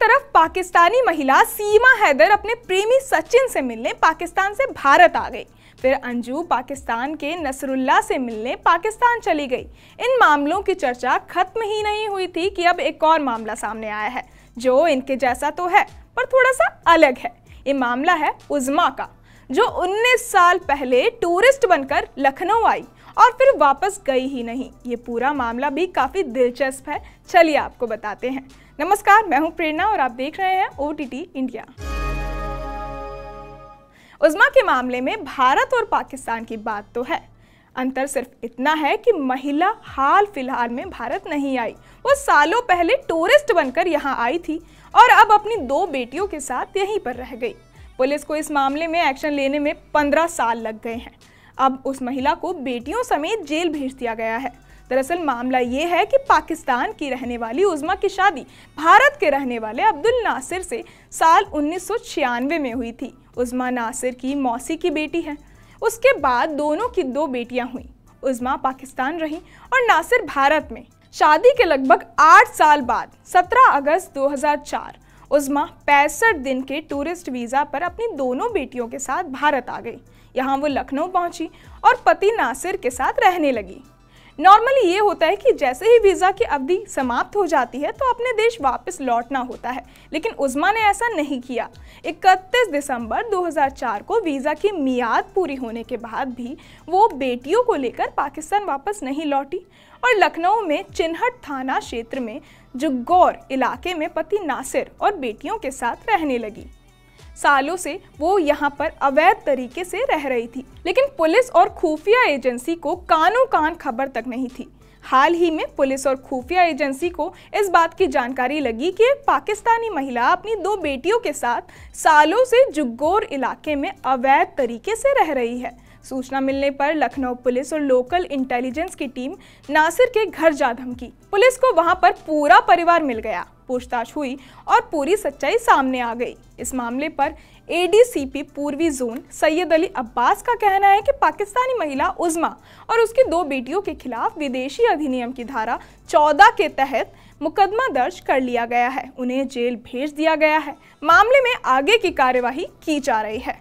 तरफ पाकिस्तानी महिला सीमा हैदर अपने प्रेमी सचिन से मिलने पाकिस्तान से भारत आ गई फिर अंजू पाकिस्तान के नसरुल्ला से मिलने पाकिस्तान चली गई इन मामलों की चर्चा खत्म ही नहीं हुई थी कि अब एक और मामला सामने आया है जो इनके जैसा तो है पर थोड़ा सा अलग है ये मामला है उजमा का जो 19 साल पहले टूरिस्ट बनकर लखनऊ आई और फिर वापस गई ही नहीं ये पूरा मामला भी काफ़ी दिलचस्प है चलिए आपको बताते हैं नमस्कार मैं हूँ प्रेरणा और आप देख रहे हैं ओ इंडिया उज्मा के मामले में भारत और पाकिस्तान की बात तो है अंतर सिर्फ इतना है कि महिला हाल फिलहाल में भारत नहीं आई वो सालों पहले टूरिस्ट बनकर यहाँ आई थी और अब अपनी दो बेटियों के साथ यहीं पर रह गई पुलिस को इस मामले में एक्शन लेने में पंद्रह साल लग गए हैं अब उस महिला को बेटियों समेत जेल भेज दिया गया है दरअसल मामला ये है कि पाकिस्तान की रहने वाली उज़मा की शादी भारत के रहने वाले अब्दुल नासिर से साल उन्नीस में हुई थी उज़मा नासिर की मौसी की बेटी है उसके बाद दोनों की दो बेटियां हुई उज़मा पाकिस्तान रही और नासिर भारत में शादी के लगभग आठ साल बाद 17 अगस्त 2004 उज़मा पैंसठ दिन के टूरिस्ट वीज़ा पर अपनी दोनों बेटियों के साथ भारत आ गई यहाँ वो लखनऊ पहुँची और पति नासिर के साथ रहने लगी नॉर्मली ये होता है कि जैसे ही वीज़ा की अवधि समाप्त हो जाती है तो अपने देश वापस लौटना होता है लेकिन उज़मा ने ऐसा नहीं किया 31 दिसंबर 2004 को वीज़ा की मियाद पूरी होने के बाद भी वो बेटियों को लेकर पाकिस्तान वापस नहीं लौटी और लखनऊ में चिन्हट थाना क्षेत्र में जुगौर इलाके में पति नासिर और बेटियों के साथ रहने लगी सालों से वो यहाँ पर अवैध तरीके से रह रही थी लेकिन पुलिस और खुफिया एजेंसी को कानों कान खबर तक नहीं थी हाल ही में पुलिस और खुफिया एजेंसी को इस बात की जानकारी लगी कि एक पाकिस्तानी महिला अपनी दो बेटियों के साथ सालों से जुग्गोर इलाके में अवैध तरीके से रह रही है सूचना मिलने पर लखनऊ पुलिस और लोकल इंटेलिजेंस की टीम नासिर के घर जा धमकी पुलिस को वहां पर पूरा परिवार मिल गया पूछताछ हुई और पूरी सच्चाई सामने आ गई इस मामले पर एडीसीपी पूर्वी जोन सैयद अली अब्बास का कहना है कि पाकिस्तानी महिला उज्मा और उसकी दो बेटियों के खिलाफ विदेशी अधिनियम की धारा चौदह के तहत मुकदमा दर्ज कर लिया गया है उन्हें जेल भेज दिया गया है मामले में आगे की कार्यवाही की जा रही है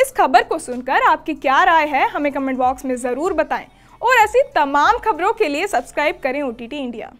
इस खबर को सुनकर आपकी क्या राय है हमें कमेंट बॉक्स में ज़रूर बताएं और ऐसी तमाम खबरों के लिए सब्सक्राइब करें ओ इंडिया